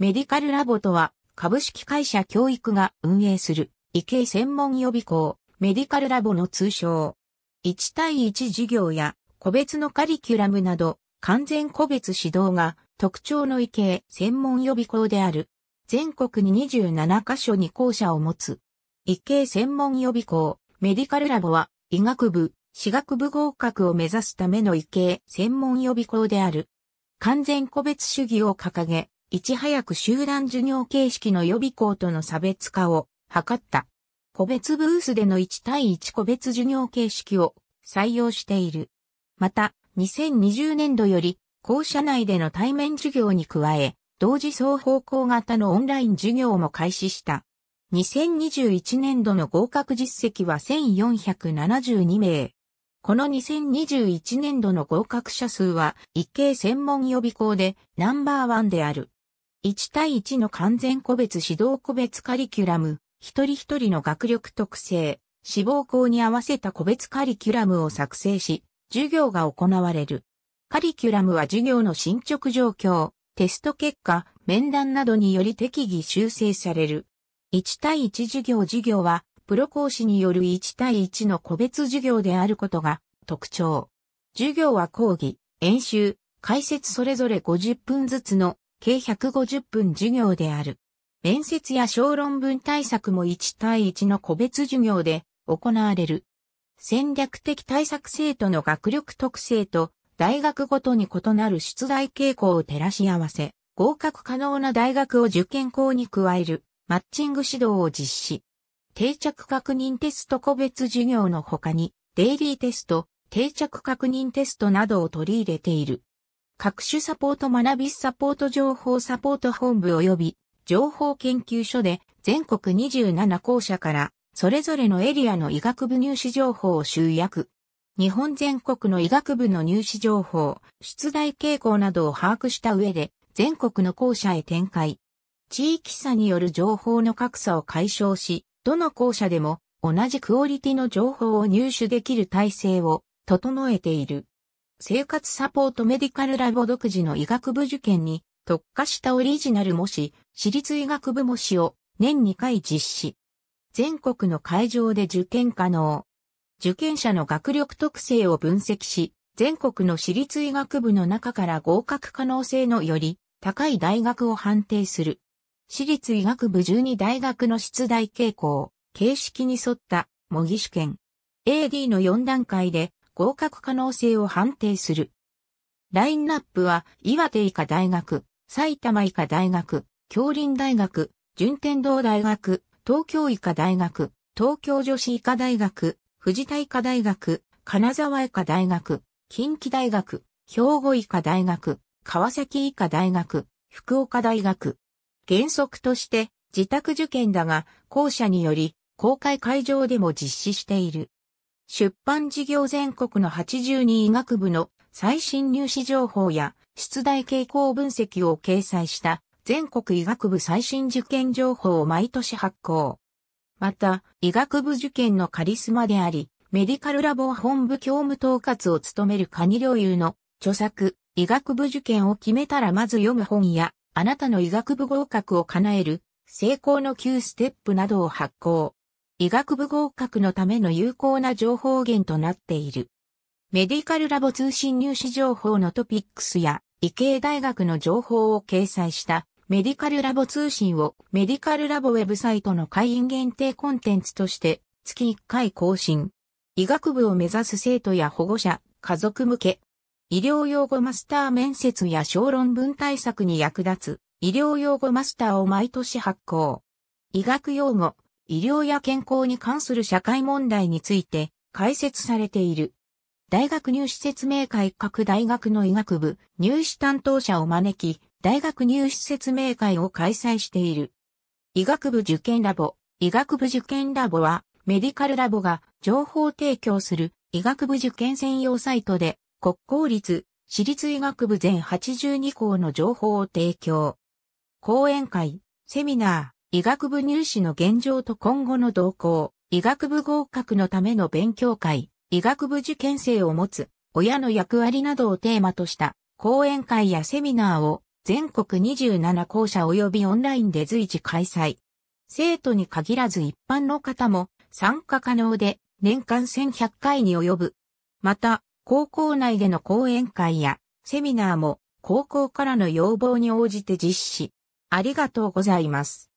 メディカルラボとは、株式会社教育が運営する、医系専門予備校、メディカルラボの通称。1対1授業や、個別のカリキュラムなど、完全個別指導が特徴の医系専門予備校である。全国に27カ所に校舎を持つ。医系専門予備校、メディカルラボは、医学部、私学部合格を目指すための医系専門予備校である。完全個別主義を掲げ、いち早く集団授業形式の予備校との差別化を図った。個別ブースでの1対1個別授業形式を採用している。また、2020年度より校舎内での対面授業に加え、同時双方向型のオンライン授業も開始した。2021年度の合格実績は1472名。この2021年度の合格者数は、一系専門予備校でナンバーワンである。1対1の完全個別指導個別カリキュラム、一人一人の学力特性、志望校に合わせた個別カリキュラムを作成し、授業が行われる。カリキュラムは授業の進捗状況、テスト結果、面談などにより適宜修正される。1対1授業授業は、プロ講師による1対1の個別授業であることが特徴。授業は講義、演習、解説それぞれ50分ずつの計150分授業である。面接や小論文対策も1対1の個別授業で行われる。戦略的対策生徒の学力特性と大学ごとに異なる出題傾向を照らし合わせ、合格可能な大学を受験校に加えるマッチング指導を実施。定着確認テスト個別授業の他に、デイリーテスト、定着確認テストなどを取り入れている。各種サポート学びサポート情報サポート本部及び情報研究所で全国27校舎からそれぞれのエリアの医学部入試情報を集約。日本全国の医学部の入試情報、出題傾向などを把握した上で全国の校舎へ展開。地域差による情報の格差を解消し、どの校舎でも同じクオリティの情報を入手できる体制を整えている。生活サポートメディカルラボ独自の医学部受験に特化したオリジナル模試、私立医学部模試を年2回実施。全国の会場で受験可能。受験者の学力特性を分析し、全国の私立医学部の中から合格可能性のより高い大学を判定する。私立医学部12大学の出題傾向、形式に沿った模擬試験。AD の4段階で合格可能性を判定する。ラインナップは、岩手医科大学、埼玉医科大学、京林大学、順天堂大学、東京医科大学、東京女子医科大学、藤田医科大学、金沢医科大学、近畿大学、兵庫医科大学、川崎医科大学、福岡大学。原則として自宅受験だが、校舎により公開会場でも実施している。出版事業全国の82医学部の最新入試情報や出題傾向分析を掲載した全国医学部最新受験情報を毎年発行。また、医学部受験のカリスマであり、メディカルラボ本部教務統括を務めるカニ領有の著作、医学部受験を決めたらまず読む本や、あなたの医学部合格を叶える、成功の9ステップなどを発行。医学部合格のための有効な情報源となっている。メディカルラボ通信入試情報のトピックスや、医系大学の情報を掲載したメディカルラボ通信をメディカルラボウェブサイトの会員限定コンテンツとして月1回更新。医学部を目指す生徒や保護者、家族向け。医療用語マスター面接や小論文対策に役立つ医療用語マスターを毎年発行。医学用語、医療や健康に関する社会問題について解説されている。大学入試説明会各大学の医学部入試担当者を招き、大学入試説明会を開催している。医学部受験ラボ。医学部受験ラボは、メディカルラボが情報提供する医学部受験専用サイトで、国公立、私立医学部全82校の情報を提供。講演会、セミナー、医学部入試の現状と今後の動向、医学部合格のための勉強会、医学部受験生を持つ親の役割などをテーマとした講演会やセミナーを全国27校舎及びオンラインで随時開催。生徒に限らず一般の方も参加可能で年間1100回に及ぶ。また、高校内での講演会やセミナーも高校からの要望に応じて実施。ありがとうございます。